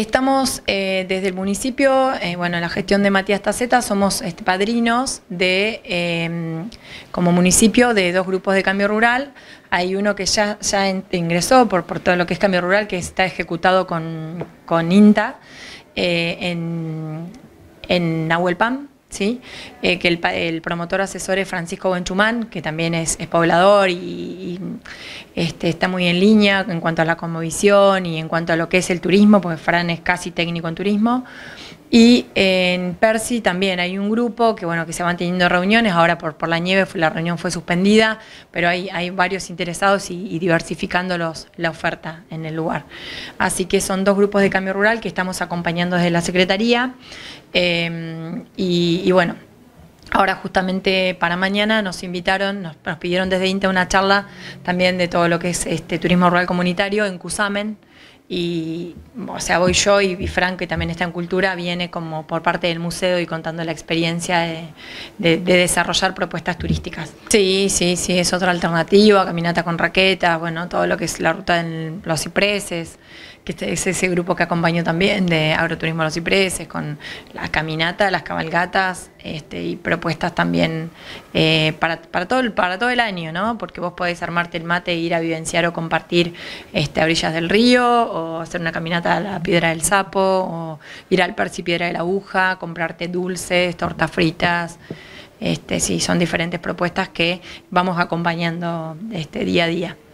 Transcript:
Estamos eh, desde el municipio, eh, bueno, en la gestión de Matías Taceta, somos este, padrinos de, em, como municipio de dos grupos de cambio rural. Hay uno que ya, ya ingresó por, por todo lo que es cambio rural, que está ejecutado con, INTA eh, en, en Nahuelpan, ¿sí? Eh, que el, promotor asesor es Francisco Benchumán, que también es, poblador y, este, está muy en línea en cuanto a la conmovisión y en cuanto a lo que es el turismo, porque Fran es casi técnico en turismo. Y en Percy también hay un grupo que bueno que se van teniendo reuniones, ahora por, por la nieve la reunión fue suspendida, pero hay, hay varios interesados y, diversificando los, la oferta en el lugar. Así que son dos grupos de cambio rural que estamos acompañando desde la Secretaría em, y, bueno, Ahora justamente para mañana nos invitaron, nos, nos, pidieron desde INTA una charla también de todo lo que es este turismo rural comunitario en Cusamen, y o sea voy yo y, Franco y también está en cultura viene como por parte del museo y contando la experiencia de, desarrollar propuestas turísticas sí sí sí es otra alternativa caminata con raquetas bueno todo lo que es la ruta en los cipreses que este es ese grupo que acompaño también de agroturismo los cipreses con la caminata las cabalgatas este, y propuestas también eh, para, todo el, para todo el año no porque vos podés armarte el mate e ir a vivenciar o compartir este a orillas del río hacer una caminata a la Piedra del Sapo, o ir al Percy Piedra de la Aguja, comprarte dulces, tortas fritas. Este, sí, son diferentes propuestas que vamos acompañando este, día a día.